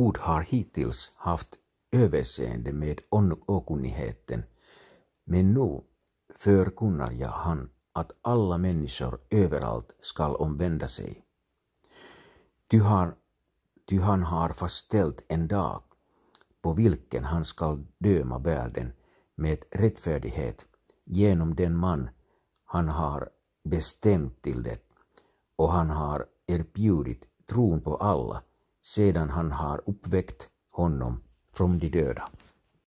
Gud har hittills haft överseende med okunnigheten, men nu förkunnar jag han att alla människor överallt skall omvända sig. Ty, har, ty han har fastställt en dag på vilken han skall döma världen med rättfärdighet genom den man han har bestämt till det, och han har erbjudit tron på alla sedan han har uppväckt honom från de döda.